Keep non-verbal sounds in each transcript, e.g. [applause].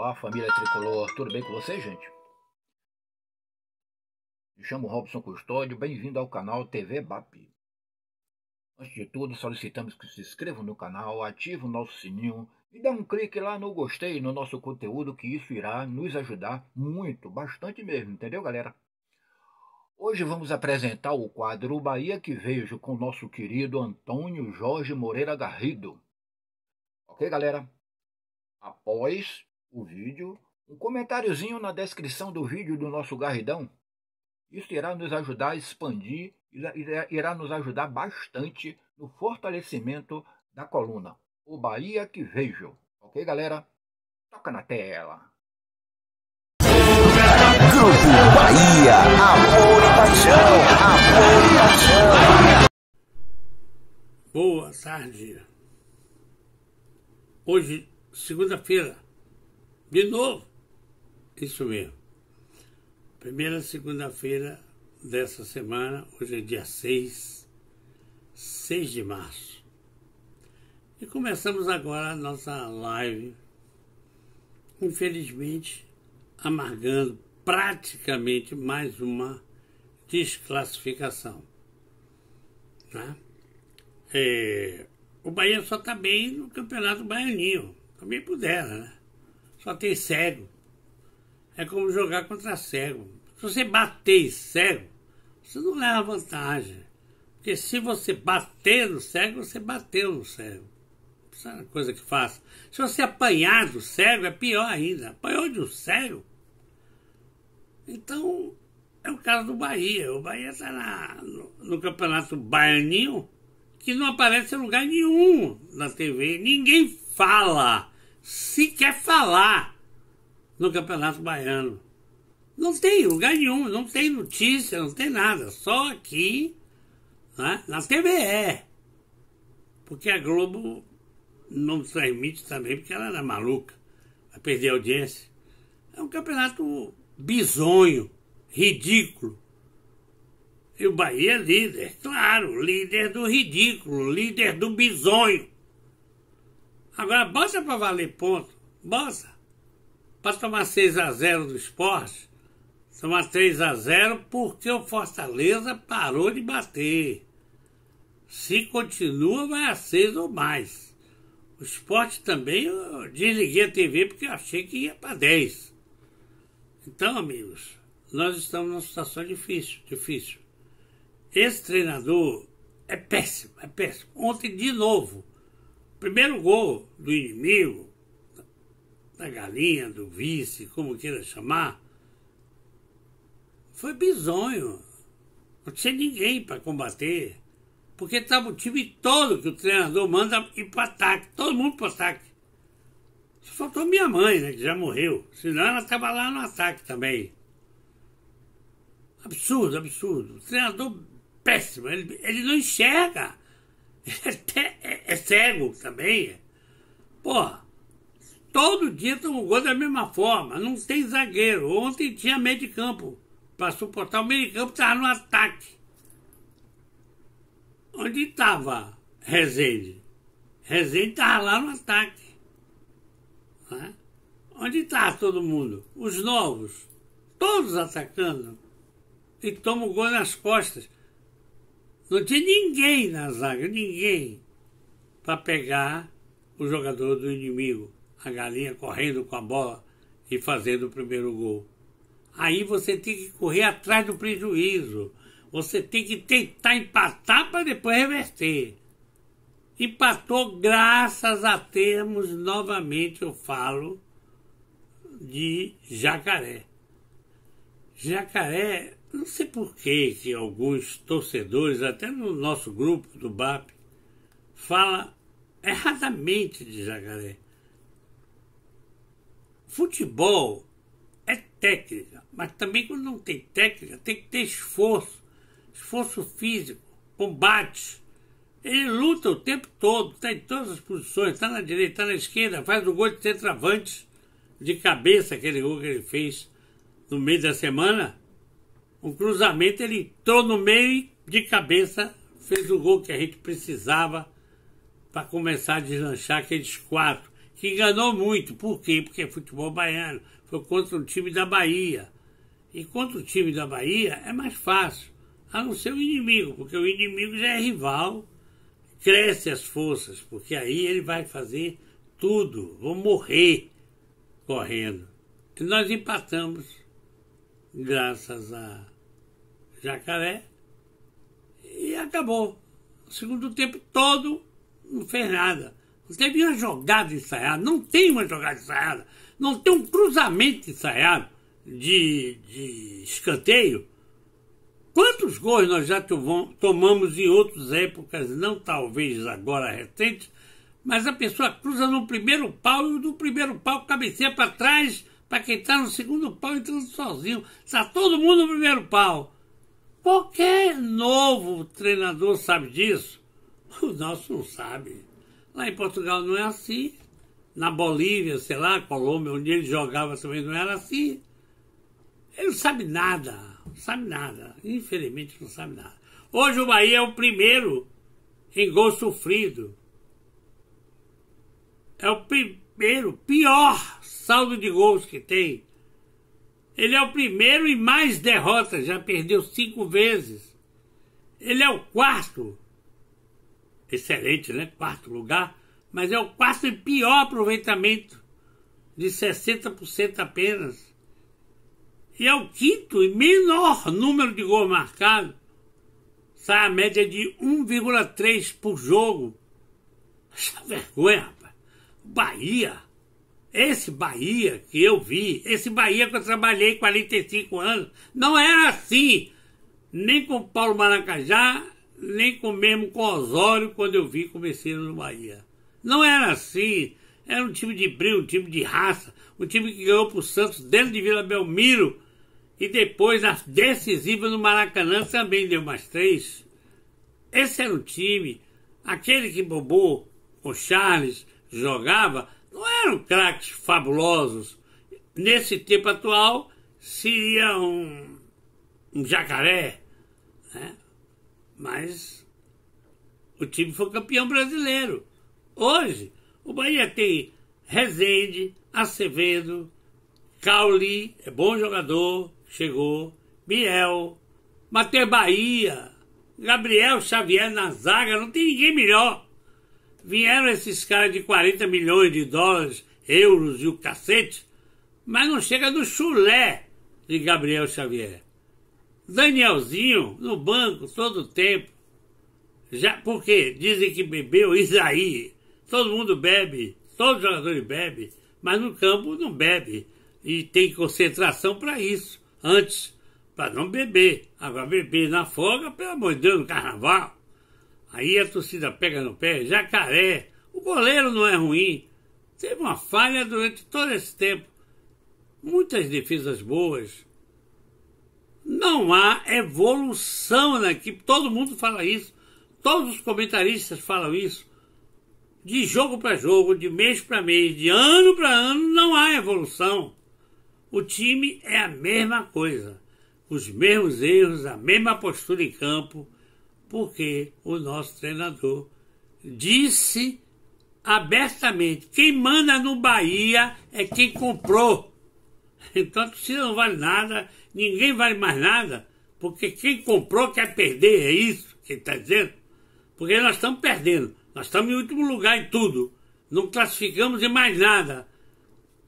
Olá, família tricolor, tudo bem com vocês, gente? Me chamo Robson Custódio, bem-vindo ao canal TV BAP. Antes de tudo, solicitamos que se inscrevam no canal, ative o nosso sininho e dê um clique lá no gostei no nosso conteúdo, que isso irá nos ajudar muito, bastante mesmo, entendeu, galera? Hoje vamos apresentar o quadro Bahia que Vejo com nosso querido Antônio Jorge Moreira Garrido. Ok, galera? Após o vídeo, um comentáriozinho na descrição do vídeo do nosso garridão. Isso irá nos ajudar a expandir, irá nos ajudar bastante no fortalecimento da coluna. O Bahia que vejo. Ok, galera? Toca na tela. Grupo Bahia, amor e paixão, amor e paixão. Boa tarde. Hoje, segunda-feira. De novo, isso mesmo. Primeira segunda-feira dessa semana, hoje é dia 6, 6 de março. E começamos agora a nossa live, infelizmente, amargando praticamente mais uma desclassificação. Né? É, o Bahia só está bem no Campeonato Baianinho, também pudera, né? Só tem cego. É como jogar contra cego. Se você bater cego, você não leva vantagem. Porque se você bater no cego, você bateu no cego. Isso é uma coisa que faça. Se você apanhar do cego, é pior ainda. Apanhou de um cego. Então, é o caso do Bahia. O Bahia está no, no campeonato baianinho, que não aparece em lugar nenhum na TV. Ninguém fala sequer falar no Campeonato Baiano. Não tem lugar nenhum, não tem notícia, não tem nada. Só aqui né, na TVE. Porque a Globo não transmite também, porque ela era maluca. Vai perder a audiência. É um campeonato bizonho, ridículo. E o Bahia é líder, claro, líder do ridículo, líder do bizonho. Agora, bota para valer ponto. Bota. Para tomar 6 a 0 do esporte, tomar 3 a 0 porque o Fortaleza parou de bater. Se continua, vai a 6 ou mais. O esporte também, eu desliguei a TV porque eu achei que ia para 10. Então, amigos, nós estamos numa situação difícil, difícil. Esse treinador é péssimo, é péssimo. Ontem, de novo, Primeiro gol do inimigo, da galinha, do vice, como queira chamar, foi bizonho. Não tinha ninguém para combater. Porque estava o time todo que o treinador manda ir para ataque, todo mundo para ataque. Só faltou minha mãe, né, que já morreu. Senão ela estava lá no ataque também. Absurdo, absurdo. O treinador péssimo, ele, ele não enxerga. [laughs] É, é cego também. Porra, todo dia tomou gol da mesma forma. Não tem zagueiro. Ontem tinha meio de campo. Para suportar o meio de campo, estava no ataque. Onde estava Rezende? Rezende estava lá no ataque. Né? Onde está todo mundo? Os novos. Todos atacando. E toma o gol nas costas. Não tinha ninguém na zaga, ninguém, para pegar o jogador do inimigo, a galinha correndo com a bola e fazendo o primeiro gol. Aí você tem que correr atrás do prejuízo. Você tem que tentar empatar para depois reverter. Empatou graças a termos, novamente eu falo, de jacaré. Jacaré não sei por que que alguns torcedores, até no nosso grupo do BAP, fala erradamente de jacaré. Futebol é técnica, mas também quando não tem técnica, tem que ter esforço, esforço físico, combate. Ele luta o tempo todo, está em todas as posições, está na direita, está na esquerda, faz o gol de centroavante de cabeça, aquele gol que ele fez no meio da semana um cruzamento, ele entrou no meio e de cabeça fez o gol que a gente precisava para começar a deslanchar aqueles quatro, que enganou muito. Por quê? Porque é futebol baiano, foi contra o time da Bahia. E contra o time da Bahia é mais fácil, a não ser o inimigo, porque o inimigo já é rival, cresce as forças, porque aí ele vai fazer tudo, vão morrer correndo. E nós empatamos graças a Jacaré, e acabou. O segundo tempo todo não fez nada. Não teve uma jogada ensaiada, não tem uma jogada ensaiada, não tem um cruzamento ensaiado de, de escanteio. Quantos gols nós já tomamos em outras épocas, não talvez agora recentes mas a pessoa cruza no primeiro pau e do primeiro pau cabeceia para trás para quem está no segundo pau entrando sozinho. Está todo mundo no primeiro pau. Qualquer novo treinador sabe disso. [laughs] O nosso não sabe. Lá em Portugal não é assim. Na Bolívia, sei lá, Colômbia, onde ele jogava também não era assim. Ele não sabe nada, não sabe nada. Infelizmente não sabe nada. Hoje o Bahia é o primeiro em gol sofrido. É o primeiro primeiro, pior saldo de gols que tem. Ele é o primeiro e mais derrotas, já perdeu cinco vezes. Ele é o quarto, excelente, né? Quarto lugar, mas é o quarto e pior aproveitamento, de 60% apenas. E é o quinto e menor número de gols marcados. Sai a média de 1,3 por jogo. Essa vergonha, Bahia. Esse Bahia que eu vi, esse Bahia que eu trabalhei 45 anos, não era assim. Nem com Paulo Maracajá, nem com mesmo com Osório, quando eu vi comecei no Bahia. Não era assim. Era um time de brilho, um time de raça, um time que ganhou para o Santos dentro de Vila Belmiro. E depois a decisiva no Maracanã também deu mais três. Esse era o time, aquele que bobou o Charles, jogava não eram craques fabulosos. Nesse tempo atual, seria um, um jacaré. Né? Mas o time foi campeão brasileiro. Hoje, o Bahia tem Rezende, Acevedo, Cauli, é bom jogador, chegou, Biel, Matheus Bahia, Gabriel Xavier na zaga, não tem ninguém melhor. Vieram esses caras de 40 milhões de dólares, euros e o cacete, mas não chega do chulé de Gabriel Xavier. Danielzinho no banco todo o tempo. Já, porque dizem que bebeu Isaí. Todo mundo bebe, todos os jogadores bebem, mas no campo não bebe. E tem concentração para isso. Antes, para não beber. Agora, beber na folga, pelo amor de Deus, no carnaval. Aí a torcida pega no pé, jacaré, o goleiro não é ruim. Teve uma falha durante todo esse tempo. Muitas defesas boas. Não há evolução na equipe. Todo mundo fala isso. Todos os comentaristas falam isso. De jogo para jogo, de mês para mês, de ano para ano, não há evolução. O time é a mesma coisa. Os mesmos erros, a mesma postura em campo porque o nosso treinador disse abertamente: quem manda no Bahia é quem comprou. Então a torcida não vale nada, ninguém vale mais nada, porque quem comprou quer perder, é isso que ele está dizendo. Porque nós estamos perdendo, nós estamos em último lugar em tudo, não classificamos em mais nada.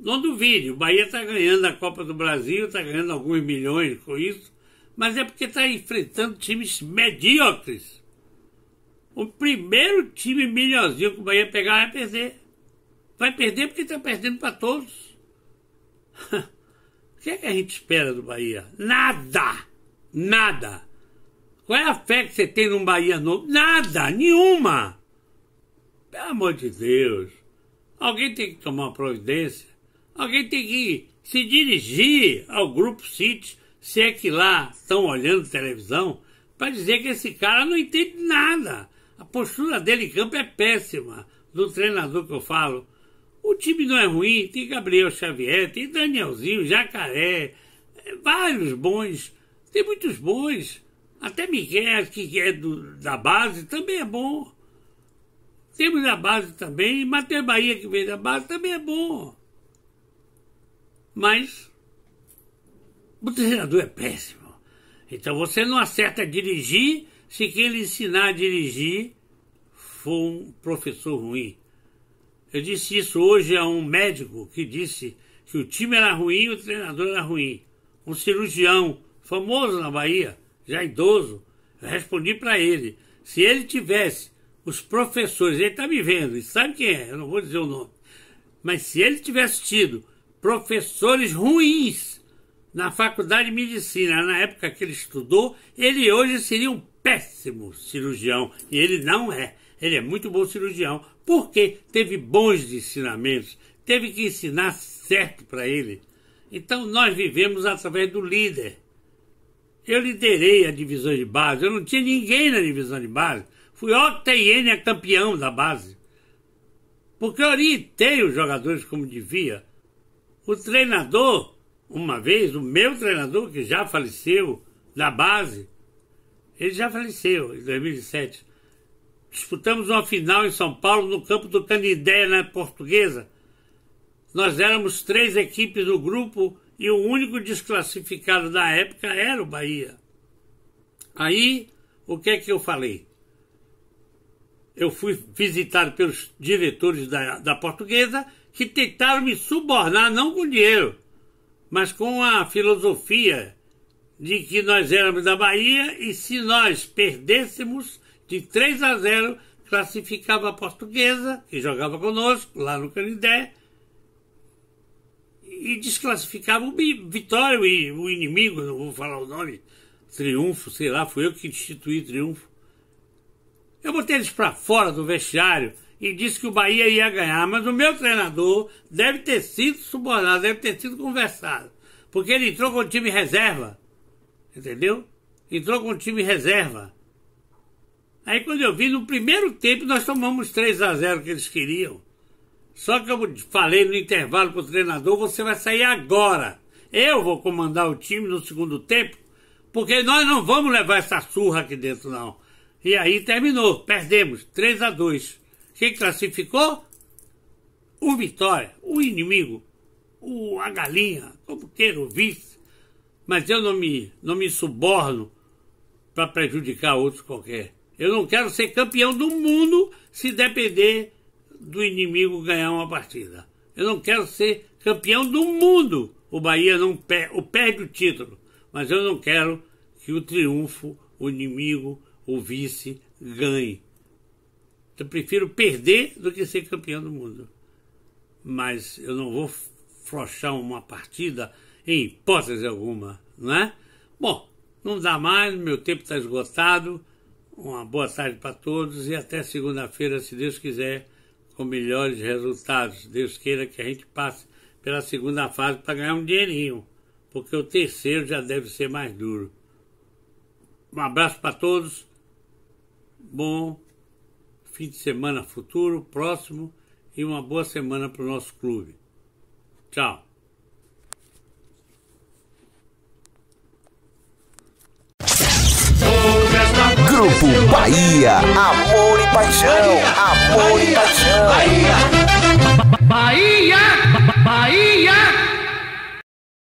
Não duvide, o Bahia está ganhando a Copa do Brasil, está ganhando alguns milhões com isso, mas é porque está enfrentando times medíocres. O primeiro time melhorzinho que o Bahia pegar vai perder. Vai perder porque está perdendo para todos. [laughs] o que, é que a gente espera do Bahia? Nada! Nada! Qual é a fé que você tem num Bahia novo? Nada! Nenhuma! Pelo amor de Deus! Alguém tem que tomar providência. Alguém tem que se dirigir ao Grupo City se é que lá estão olhando televisão para dizer que esse cara não entende nada. A postura dele em campo é péssima, do treinador que eu falo. O time não é ruim, tem Gabriel Xavier, tem Danielzinho, Jacaré, é, vários bons, tem muitos bons. Até Miguel, que é do, da base, também é bom. Temos da base também, Matheus Bahia, que veio da base, também é bom. Mas o treinador é péssimo. Então você não acerta a dirigir se quem lhe ensinar a dirigir for um professor ruim. Eu disse isso hoje a um médico que disse que o time era ruim e o treinador era ruim. Um cirurgião famoso na Bahia, já idoso, eu respondi para ele: se ele tivesse os professores, ele está me vendo, e sabe quem é, eu não vou dizer o nome, mas se ele tivesse tido professores ruins na faculdade de medicina, na época que ele estudou, ele hoje seria um péssimo cirurgião. E ele não é. Ele é muito bom cirurgião, porque teve bons ensinamentos, teve que ensinar certo para ele. Então nós vivemos através do líder. Eu liderei a divisão de base, eu não tinha ninguém na divisão de base. Fui OTN é campeão da base. Porque eu orientei os jogadores como devia. O treinador uma vez, o meu treinador, que já faleceu da base, ele já faleceu em 2007. Disputamos uma final em São Paulo, no campo do Canindé, na né, portuguesa. Nós éramos três equipes no grupo e o único desclassificado da época era o Bahia. Aí, o que é que eu falei? Eu fui visitado pelos diretores da, da portuguesa que tentaram me subornar, não com dinheiro, mas com a filosofia de que nós éramos da Bahia e se nós perdêssemos de 3 a 0, classificava a portuguesa, que jogava conosco lá no Canindé, e desclassificava o Vitória, o inimigo, não vou falar o nome, Triunfo, sei lá, fui eu que instituí Triunfo. Eu botei eles para fora do vestiário, e disse que o Bahia ia ganhar, mas o meu treinador deve ter sido subornado, deve ter sido conversado. Porque ele entrou com o time reserva. Entendeu? Entrou com o time reserva. Aí quando eu vi, no primeiro tempo nós tomamos 3 a 0 que eles queriam. Só que eu falei no intervalo o treinador, você vai sair agora. Eu vou comandar o time no segundo tempo, porque nós não vamos levar essa surra aqui dentro não. E aí terminou, perdemos 3 a 2. Quem classificou? O Vitória, o inimigo, o, a galinha, como queira, o vice. Mas eu não me, não me suborno para prejudicar outros qualquer. Eu não quero ser campeão do mundo se depender do inimigo ganhar uma partida. Eu não quero ser campeão do mundo. O Bahia não per o perde o título, mas eu não quero que o triunfo, o inimigo, o vice ganhe. Eu prefiro perder do que ser campeão do mundo. Mas eu não vou frouxar uma partida em hipótese alguma, né? Bom, não dá mais, meu tempo está esgotado. Uma boa tarde para todos e até segunda-feira, se Deus quiser, com melhores resultados. Deus queira que a gente passe pela segunda fase para ganhar um dinheirinho, porque o terceiro já deve ser mais duro. Um abraço para todos. Bom fim de semana futuro, próximo e uma boa semana para o nosso clube. Tchau! Grupo Bahia, amor e paixão, amor Bahia, e paixão. Bahia, Bahia, Bahia.